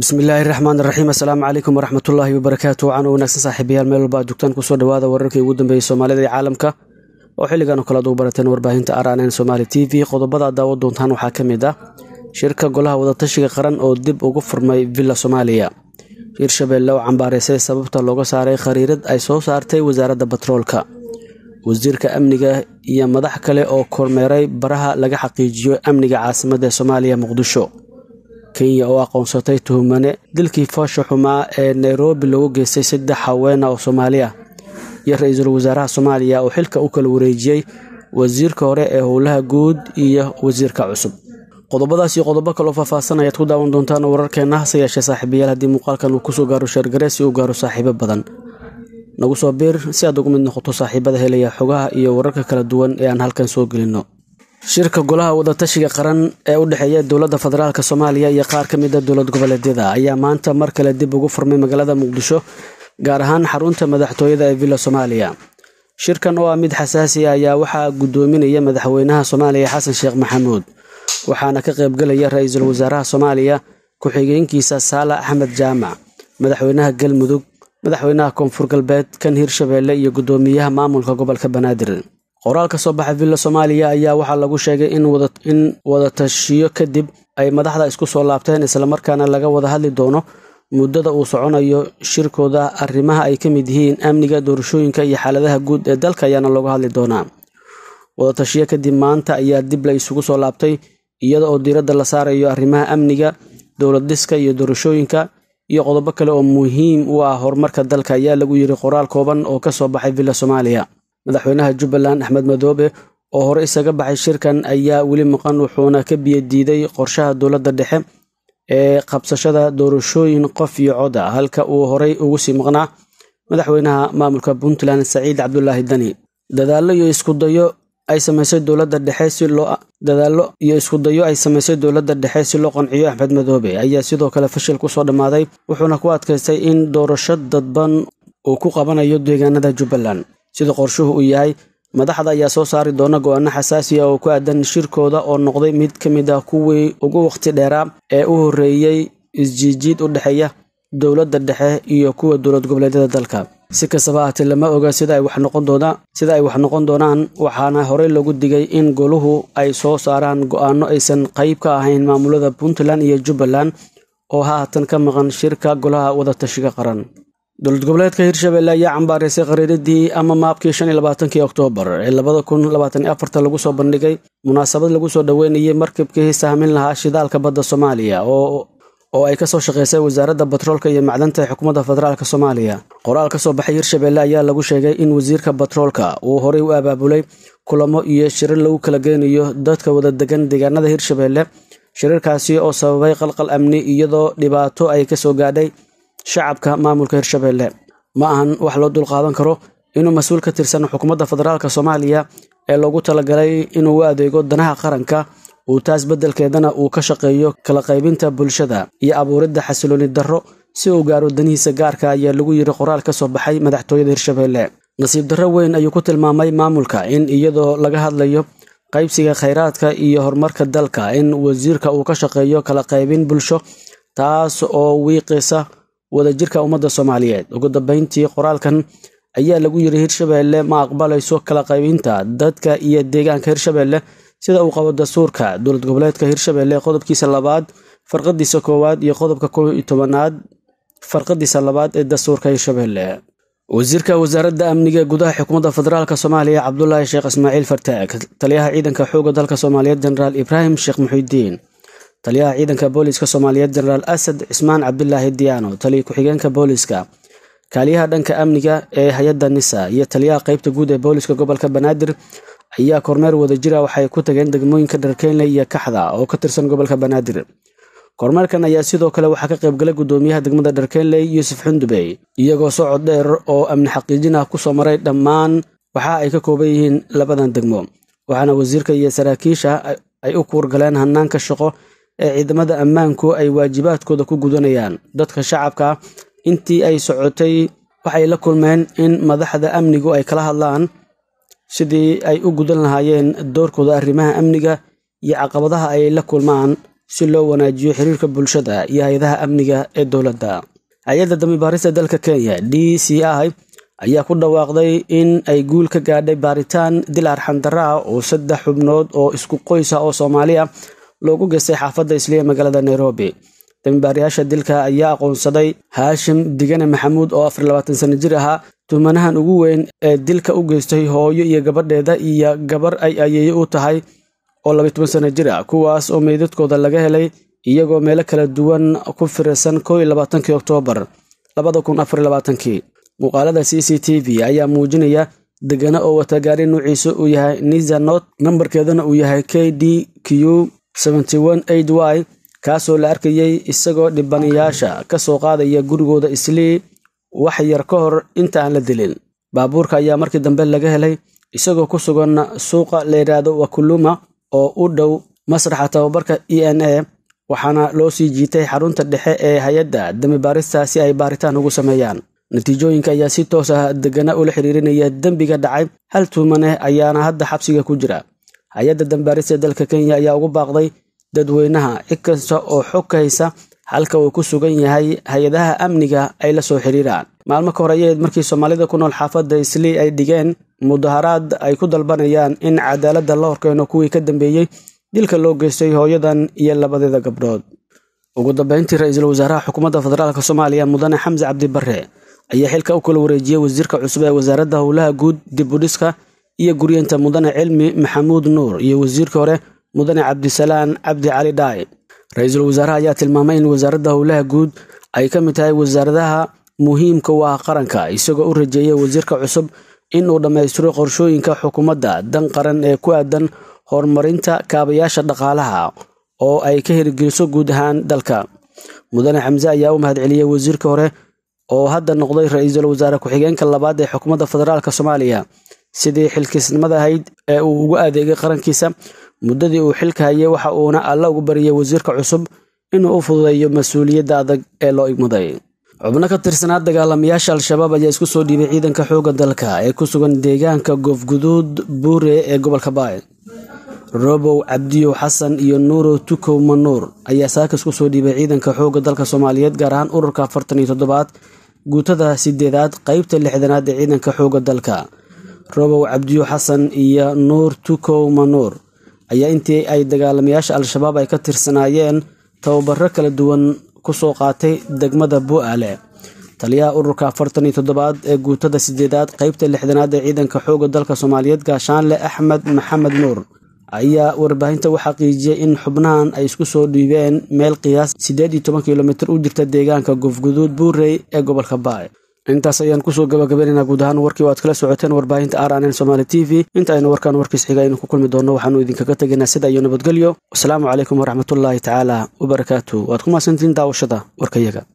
bismillaahi raxmaan raxiim assalaamu calaykum waraxmatullaahi wabarakaatu wacan wanaagsan saaxiibayaal meel walba dugtaan kusoo dhawaada wararkii ugu dambeeyey soomaalida iyo caalamka oo xilligan oo kale ad ugu barateen warbaahinta rnn somaali t v qodobada ad daawo doontaan waxaa ka mid ah shirka golaha wadatashiga qaran oo dib ugu furmay villa soomaaliya hirshabeelle oo cambaareysay sababta looga saaray khariirad ay soo saartay wasaaradda batroolka wasiirka amniga iyo madax kale oo kormeeray baraha laga xaqiijiyo amniga caasimadda ee soomaaliya muqdisho kenya oo aqoonsatay ah tuhmane dilkii foosha xumaa ee nairobi lagu geystay saddex haweena oo soomaali ah iyo ra-iisul wasaaraha soomaaliya oo xilka u kala wareejiyey wasiirka hore ee howlaha guud iyo wasiirka cusub qodobadaas iyo qodobo oo faahfaahsan ayaad ku daawan doontaan wararkeenna hase yeeshee saaxiibayaal haddii muuqaalkan uu kusoo gaaro sheergare uu gaaro saaxiibo badan nagu soo biir si aad ugu mid noqoto saaxiibada helaya xogaha iyo wararka kala duwan ee aan halkan soo gelinno shirka golaha wadatashiga qaran ee u dhexeeya dowladda federaalk soomaaliya iyo qaar ka mid a ah dowlad goboleedyada ayaa maanta mar kale dib ugu furmay magaalada muqdisho gaar ahaan xarunta madaxtooyada ee villa soomaaliya shirkan oo ah mid xasaasi ah ayaa waxaa guddoominaya madaxweynaha soomaaliya xasan sheekh maxamuud waxaana ka qaybgelaya ra-iisul wasaaraha soomaaliya ku-xigeenkiisa saala axmed jaamac madaxweynaha galmudug madaxweynaha koonfur galbeed kan hirshabeelle iyo guddoomiyaha maamulka gobolka banaadir qoraal ka soo baxa villa soomaaliya ayaa waxaa lagu sheegay in wadatashiyo kadib ay madaxda isku soo laabteen islamarkaana laga wada hadli doono muddada uu soconayo shirkooda arrimaha ay ka mid yihiin amniga doorashooyinka iyo xaaladaha guud ee dalka ayaana looga hadli doonaa wadatashiyo kadib maanta ayaa dib la isugu soo laabtay iyada oo diiradda la saarayo arrimaha amniga dowlad dhiska iyo doorashooyinka iyo qodobo kale oo muhiim u ah horumarka dalka ayaa lagu yiri qoraal kooban oo ka soo baxay villa soomaaliya madaxweynaha jubbaland axmed madoobe oo hore isaga baxay shirkan ayaa weli maqan wuxuuna ka biyadiiday qorshaha dowladda dhexe ee qabsashada doorashooyin qof iyo cod ah halka uu horey ugu sii maqnaa madaxweynaha maamulka puntland saciid cabdulaahi dani dadaalo iyo iskudayo ay samaysay dowladda dhexe si loo dadaallo iyo iskudayo ay samaysay dowladda dhexe si loo qanciyo axmed madoobe ayaa sidoo kale fashil kusoo dhammaaday wuxuuna ku adkaystay in doorasho dadban uu ku qabanayo deegaanada jubbaland sida qorshuhu uu yahay madaxda ayaa soo saari doona go-aano xasaasiya ah oo ku aadan shirkooda oo noqday mid ka mid ah kuwii ugu wakhti dheeraa ee u horreeyey isjiijiid u dhexeeya dowladda dhexe iyo kuwa dowlad goboleedyada dalka si kastaba ahaatee lama oga sida ay wax noqon doonaan waxaana horey lagu digay in goluhu ay soo saaraan go aysan qayb ka ahayn maamulada puntland iyo jubbaland oo haatan ka maqan shirka golaha wada tashiga qaran dowlad goboleedka hirshabelle ayaa cambaareysay khariiradii ama maabkii shan iyo labaatanki oktoobar ee labada kun labaatan iyo afarta lagu soo bandhigay munaasabad lagu soo dhoweynayay markabkii sahmin lahaa shidaalka badda soomaaliya oo oo ay soo shaqeysay wasaaradda batroolka iyo macdanta ee xukuumadda federaalk soomaaliya qoraal ka soo baxay hirshabeelle ayaa lagu sheegay in wasiirka batroolka uu horey u abaabulay kulamo iyo shirar lagu kala geynayo dadka wada degan deegaanada hirshabeelle shirarkaasi oo sababay qalqal amni iyadoo dhibaato ay ka soo gaadhay shacabka maamulka hirshabeelle ma ahan wax loo dulqaadan karo inuu mas-uul ka tirsan xukuumadda federaalk soomaaliya ee loogu talagalay inuu u adeego danaha qaranka uu taas beddelkeedana uu ka shaqeeyo kala qaybinta bulshada iyo abuuridda xasilooni darro si uu gaaro danihiisa gaarka ayaa lagu yidhi qoraal ka soo baxay madaxtooyada hirshabeelle nasiib darro weyn ayuu ku tilmaamay maamulka in iyadoo laga hadlayo qaybsiga khayraadka iyo horumarka dalka in wasiirka uu ka shaqeeyo kala qaybin bulsho taas oo wiiqisa wadajirka ummadda soomaaliyeed ugu dambeyntii qoraalkan ayaa lagu yiri hirshabeelle ma aqbalayso kala qaybinta dadka iyo deegaanka hirshabeelle sida uu qabo dastuurka dowlad goboleedka hirshabeelle qodobkiisa labaad farqadiisa koowaad iyo qodobka kow iyo tobanaad farqadiisa labaad ee dastuurka hirshabeelle wasiirka wasaaradda amniga gudaha xukuumadda federaalka soomaaliya cabdulaahi sheekh ismaaciil fartaag taliyaha ciidanka xooga dalka soomaaliyeed jenaraal ibraahim sheekh muxiudiin taliyaha ciidanka booliiska soomaaliyeed jeneraal asad cismaan cabdilaahi diyaano taliya ku-xigeenka booliiska kaaliyaha dhanka amniga ee hay-adda nisa iyo taliyaha qaybta guud ee booliiska gobolka banaadir ayaa kormeer wada jira ah. waxay ku tageen degmooyinka dharkeynle iyo kaxda oo ka tirsan gobolka banaadir kormeerkan ayaa sidoo kale waxaa ka qaybgalay guddoomiyaha degmada dharkeynley yuusuf xundubey iyagoo socod dheer oo amni xaqiijin ah kusoo maray dhammaan waxa ay ka kooban yihiin labadan degmo waxaana wasiirka iyo saraakiisha ay u kuurgaleen hannaanka shaqo ee ciidamada ammaanku ay waajibaadkooda ku gudanayaan dadka shacabka intii ay socotay waxay la kulmeen in madaxda amnigu ay kala hadlaan sidii ay u gudan lahaayeen doorkooda arrimaha amniga iyo caqabadaha ay la kulmaan si loo wanaajiyo xiriirka bulshada iyo hay-adaha amniga ee dowladda hay-adda damibaarista dalka kenya d c i ayaa ku dhawaaqday in ay guul ka gaadhay baaritaan dilaar xandaraa oo saddex xubnood oo isku qoys ah oo soomaaliya loogu geystay xaafadda isliya magaalada nairobi dambibaarayaasha dilka ayaa aqoonsaday haashim digane maxamuud oo afar labaatan sana jir ahaa tuumanahan ugu weyn ee dilka u geystay hooyo iyo gabadheeda iyo gabar ay ayeeye u tahay oo labay toban sana jir ah kuwaas oo meydadkooda laga helay iyagoo meelo kala duwan ku firarsan kow iyo labaatankii oktoobar labada kun afar iyo labaatankii muuqaalada c c t v ayaa muujinaya degana oo watagaari nuuciisa uu yahay nizanot nambarkeedana uu yahay k d q y kaasoo la arkayay isagoo dhibanayaasha ka soo qaadaya gurigooda islii wax yar ka hor inta aan la dilin baabuurka ayaa markii dambe laga helay isagoo ku sugan suuqa la yidhaahdo wakuluma oo u dhow masraxa tababarka e n a waxaana loo sii jiitay xarunta dhexe ee hay-adda dembibaarista si ay baaritaan ugu sameeyaan natiijooyinka ayaa si toos ah degana ula xiriirinaya dembiga dhacay hal tuumane eh ayaana hadda xabsiga ku jira hay-adda dambaaris ee dalka kenya ayaa ugu baaqday dadweynaha inkasta oo xog ka haysa halka uu ku sugan yahay hay-adaha amniga ay la soo xiriiraan maalmo ka hor markii soomaalida ku nool xaafadda islii ay dhigeen mudaharaad ay ku dalbanayaan in cadaaladda la horkeeno kuwii ka dambeeyey dilka loo geystay hooyadan iyo labadeeda gabdhood ugu dambayntii ra-iisul wasaaraha xukuumadda federaalk soomaaliya mudane xamse cabdibarre ayaa xilka u kala wareejiyey wasiirka cusub ee wasaaradda howlaha guud dib u dhiska iyo guryeenta mudane cilmi maxamuud nuur iyo wasiirka hore mudane cabdisalaan cabdi cali dhaay ra-iisul wasaaraha ayaa tilmaamay in wasaaradda howlaha guud ay ka mid tahay wasaaradaha muhiimka u ah qaranka isagoo u rajeeyay wasiirka cusub inuu dhammaystiro qorshooyinka xukuumadda dan qaran ee ku aadan horumarinta kaabayaasha dhaqaalaha oo ay ka hirgeliso guud ahaan dalka mudane xamse ayaa u mahadceliyey wasiirka hore oo hadda noqday ra-iisul wasaare ku-xigeenka labaad ee xukuumadda federaalk soomaaliya sidii xilkiisnimada ahayd ee uu ugu adeegay qarankiisa muddadii uu xilka hayay waxa uuna alla ugu bariyay wasiirka cusub inuu u fududeeyo mas-uuliyadda adag ee loo igmaday xubno ka tirsanaa dagaalamayaasha al-shabaab ayaa isku soo dhiibay ciidanka xoogga dalka ee ku sugan deegaanka goofguduud buure ee gobolka baay robow cabdiyow xasan iyo nuurow tukow manuur ayaa saaka isku soo dhiibay ciidanka xoogga dalka soomaaliyeed gaar ahaan ururka afartan iyo toddobaad guutada siddeedaad qeybta lixdanaad ee ciidanka xoogga dalka robow cabdiyo xasan iyo nuur tukow manuur ayaa intii ay dagaalamayaasha al-shabaab ay ka tirsanaayeen tababaro kala duwan kusoo qaatay degmada bu'aale taliyaha ururka afartan iyo toddobaad ee guutada sideedaad qeybta lixdanaad ee ciidanka xooga dalka soomaaliyeed gaashaanle axmed maxamed nuur ayaa warbaahinta u xaqiijiyay in xubnahan ay isku soo dhiibeen meel qiyaas siddeed iyo toban kilomitr u jirta deegaanka gofguduud buurey ee gobolka baay intaas ayaan kusoo gabagabeynanaa guud ahaan warkii oo aad kala socoteen warbaahinta r n n somaali t v inta aynu warkaan warkiis xiga aynu ku kulmi doonno waxaanu idinkaga tegaynaa sida iyo nabadgelyo wasalaamu calaykum waraxmatullaahi tacaala wabarakaatu waad ku mahadsantiin daawashada warkayaga